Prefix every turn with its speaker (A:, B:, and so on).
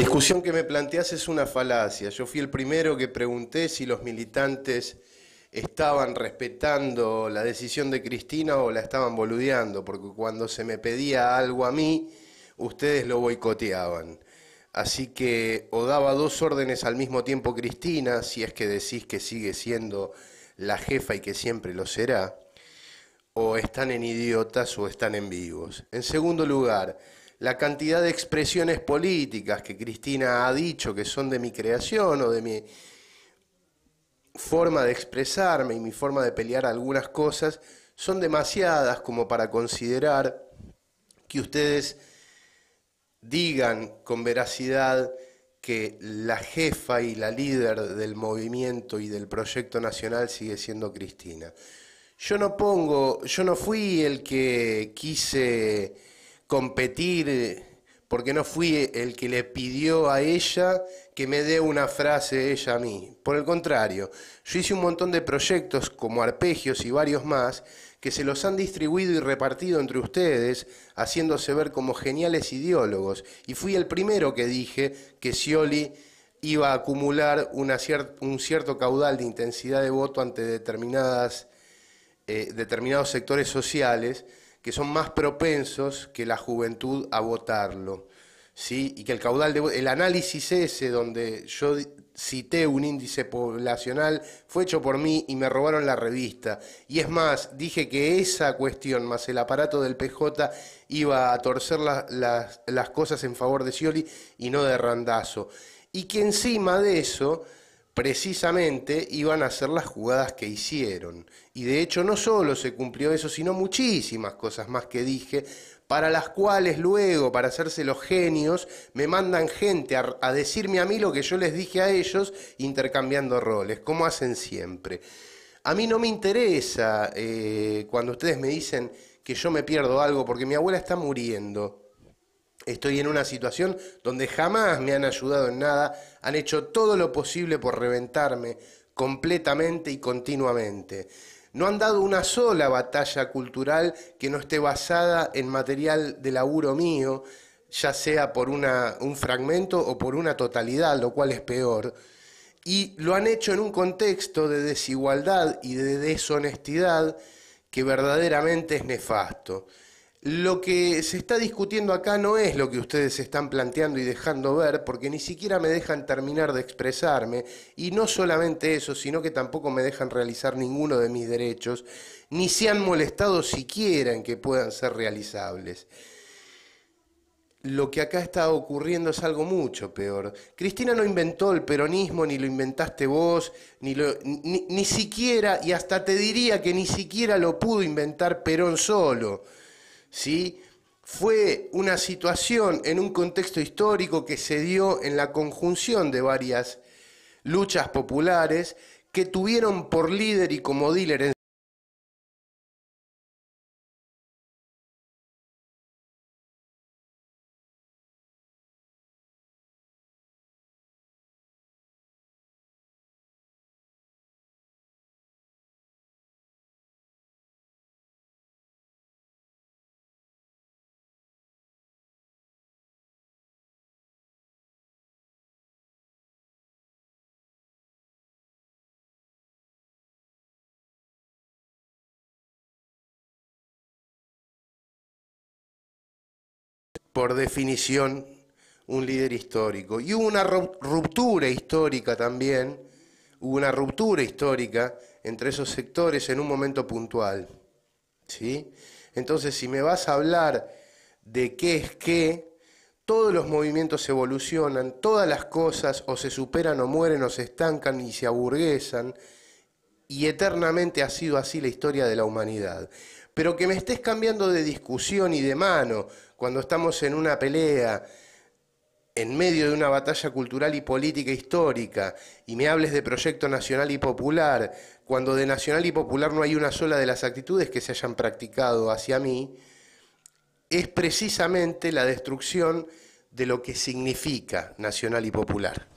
A: La discusión que me planteas es una falacia. Yo fui el primero que pregunté si los militantes estaban respetando la decisión de Cristina o la estaban boludeando, porque cuando se me pedía algo a mí, ustedes lo boicoteaban. Así que o daba dos órdenes al mismo tiempo Cristina, si es que decís que sigue siendo la jefa y que siempre lo será, o están en idiotas o están en vivos. En segundo lugar, la cantidad de expresiones políticas que Cristina ha dicho que son de mi creación o de mi forma de expresarme y mi forma de pelear algunas cosas, son demasiadas como para considerar que ustedes digan con veracidad que la jefa y la líder del movimiento y del proyecto nacional sigue siendo Cristina. Yo no pongo, yo no fui el que quise competir porque no fui el que le pidió a ella que me dé una frase ella a mí. Por el contrario, yo hice un montón de proyectos como arpegios y varios más que se los han distribuido y repartido entre ustedes, haciéndose ver como geniales ideólogos. Y fui el primero que dije que Scioli iba a acumular una un cierto caudal de intensidad de voto ante eh, determinados sectores sociales que son más propensos que la juventud a votarlo. ¿sí? Y que el caudal de el análisis ese donde yo cité un índice poblacional fue hecho por mí y me robaron la revista. Y es más, dije que esa cuestión más el aparato del PJ iba a torcer las cosas en favor de Scioli y no de Randazo. Y que encima de eso precisamente iban a hacer las jugadas que hicieron. Y de hecho no solo se cumplió eso, sino muchísimas cosas más que dije, para las cuales luego, para hacerse los genios, me mandan gente a, decirme a mí lo que yo les dije a ellos, intercambiando roles, como hacen siempre. A mí no me interesa eh, cuando ustedes me dicen que yo me pierdo algo porque mi abuela está muriendo. Estoy en una situación donde jamás me han ayudado en nada, han hecho todo lo posible por reventarme completamente y continuamente. No han dado una sola batalla cultural que no esté basada en material de laburo mío, ya sea por un fragmento o por una totalidad, lo cual es peor. Y lo han hecho en un contexto de desigualdad y de deshonestidad que verdaderamente es nefasto. Lo que se está discutiendo acá no es lo que ustedes están planteando y dejando ver, porque ni siquiera me dejan terminar de expresarme, y no solamente eso, sino que tampoco me dejan realizar ninguno de mis derechos, ni se han molestado siquiera en que puedan ser realizables. Lo que acá está ocurriendo es algo mucho peor. Cristina no inventó el peronismo, ni lo inventaste vos, ni, lo, ni, siquiera, y hasta te diría que ni siquiera lo pudo inventar Perón solo. ¿sí? fue una situación en un contexto histórico que se dio en la conjunción de varias luchas populares que tuvieron por líder y como dealer en por definición, un líder histórico. Y hubo una ruptura histórica también, hubo una ruptura histórica entre esos sectores en un momento puntual. ¿sí? Entonces, si me vas a hablar de qué es qué, todos los movimientos evolucionan, todas las cosas o se superan o mueren o se estancan y se aburguesan, y eternamente ha sido así la historia de la humanidad. Pero que me estés cambiando de discusión y de mano cuando estamos en una pelea, en medio de una batalla cultural y política histórica, y me hables de proyecto nacional y popular, cuando de nacional y popular no hay una sola de las actitudes que se hayan practicado hacia mí, es precisamente la destrucción de lo que significa nacional y popular.